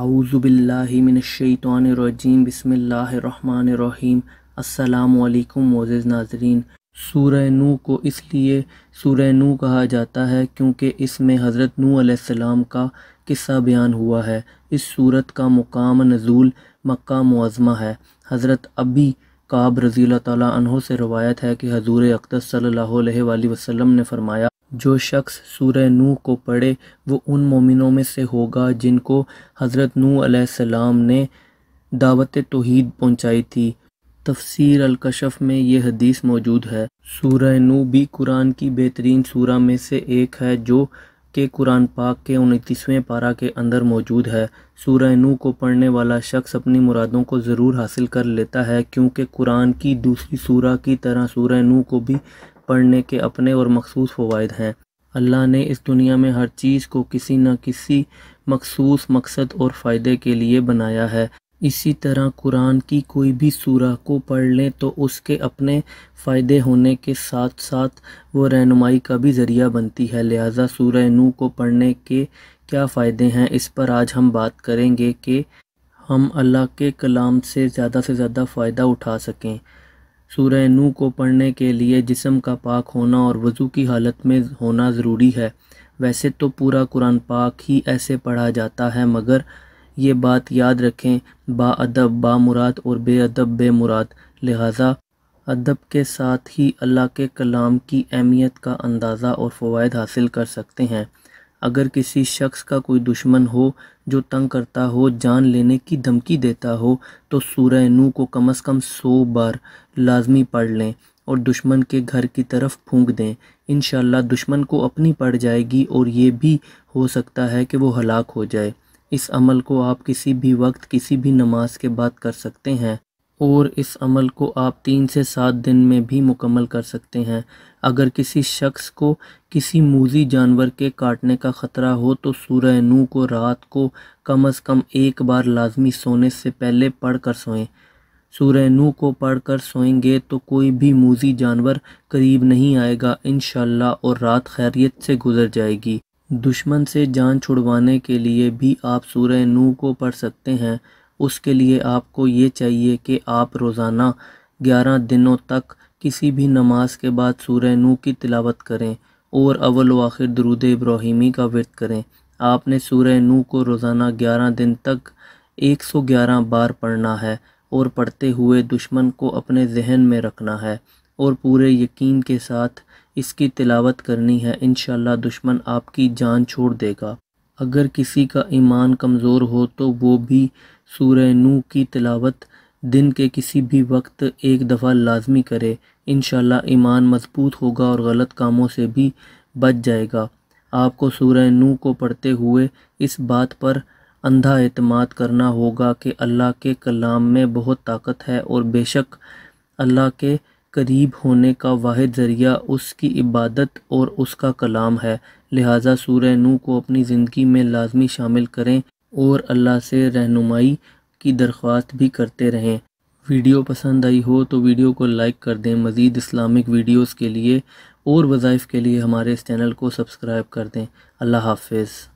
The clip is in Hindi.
आउज़ुबिल्लिमिनशैतरजीम बसमीम अल्लाम मोज़ नाजरीन सूर नू को इसलिए सूर नू कहा जाता है क्योंकि इसमें हज़रत नू आसमाम का किस्सा बयान हुआ है इस सूरत का मुकाम नज़ूल मक्का मुआज़मा है हज़रत अबी काब रज़ी तहों से रवायत है कि हजूर अकदस सल्लल्लाहु अलैहि वसल्लम ने फ़रमाया जो शख्स सूर्य नू को पढ़े वो उन मोमिनों में से होगा जिनको हज़रत नू सलाम ने दावत तोहद पहुँचाई थी तफसर अलकशफ में यह हदीस मौजूद है सूर्य नू भी कुरान की बेहतरीन सूरा में से एक है जो के कुरान पाक के उनतीसवें पारा के अंदर मौजूद है सूर्य नू को पढ़ने वाला शख्स अपनी मुरादों को ज़रूर हासिल कर लेता है क्योंकि कुरान की दूसरी सूरा की तरह सूर्य नू को भी पढ़ने के अपने और मखसूस फ़वाद हैं अल्लाह ने इस दुनिया में हर चीज़ को किसी न किसी मखसूस मकसद और फ़ायदे के लिए बनाया है इसी तरह कुरान की कोई भी सूरा को पढ़ लें तो उसके अपने फ़ायदे होने के साथ साथ वो रहनुमाई का भी ज़रिया बनती है लिहाजा सूरह नू को पढ़ने के क्या फ़ायदे हैं इस पर आज हम बात करेंगे कि हम अल्लाह के कलाम से ज़्यादा से ज़्यादा फ़ायदा उठा सकें सूर्य नू को पढ़ने के लिए जिसम का पाक होना और वज़ू की हालत में होना ज़रूरी है वैसे तो पूरा कुरान पाक ही ऐसे पढ़ा जाता है मगर ये बात याद रखें बा मुराद और बे मुराद लिहाजा अदब के साथ ही अल्लाह के कलाम की अहमियत का अंदाज़ा और फ़वाद हासिल कर सकते हैं अगर किसी शख्स का कोई दुश्मन हो जो तंग करता हो जान लेने की धमकी देता हो तो सूर्य नू को कम अज़ कम सौ बार लाजमी पढ़ लें और दुश्मन के घर की तरफ फूंक दें इन दुश्मन को अपनी पड़ जाएगी और ये भी हो सकता है कि वो हलाक हो जाए इस अमल को आप किसी भी वक्त किसी भी नमाज के बाद कर सकते हैं और इस अमल को आप तीन से सात दिन में भी मुकम्मल कर सकते हैं अगर किसी शख्स को किसी मूजी जानवर के काटने का ख़तरा हो तो सूर्य नू को रात को कम अज़ कम एक बार लाजमी सोने से पहले पढ़ कर सोएं सूर्य नू को पढ़ कर सोएंगे तो कोई भी मूजी जानवर करीब नहीं आएगा इन और रात खैरियत से गुजर जाएगी दुश्मन से जान छुड़वाने के लिए भी आप सूर्य नू को पढ़ सकते हैं उसके लिए आपको ये चाहिए कि आप रोज़ाना ग्यारह दिनों तक किसी भी नमाज के बाद सूर्य नू की तिलावत करें और व आखिर दरुद इब्राहिमी का वर्त करें आपने सूर्य नू को रोज़ाना ग्यारह दिन तक एक सौ ग्यारह बार पढ़ना है और पढ़ते हुए दुश्मन को अपने जहन में रखना है और पूरे यकीन के साथ इसकी तिलावत करनी है इन दुश्मन आपकी जान छोड़ देगा अगर किसी का ईमान कमज़ोर हो तो वो भी सूर्य नू की तिलावत दिन के किसी भी वक्त एक दफ़ा लाजमी करे इन ईमान मजबूत होगा और गलत कामों से भी बच जाएगा आपको सूर्य नू को पढ़ते हुए इस बात पर अंधा अतमाद करना होगा कि अल्लाह के कलाम में बहुत ताकत है और बेशक अल्लाह के करीब होने का वाद ज़रिया उसकी इबादत और उसका कलाम है लिहाजा सूर नू को अपनी ज़िंदगी में लाजमी शामिल करें और अल्लाह से रहनुमाई की दरख्वास्त भी करते रहें वीडियो पसंद आई हो तो वीडियो को लाइक कर दें मज़ीद इस्लामिक वीडियोज़ के लिए और वज़ाइफ के लिए हमारे इस चैनल को सब्सक्राइब कर दें अल्लाह हाफिज़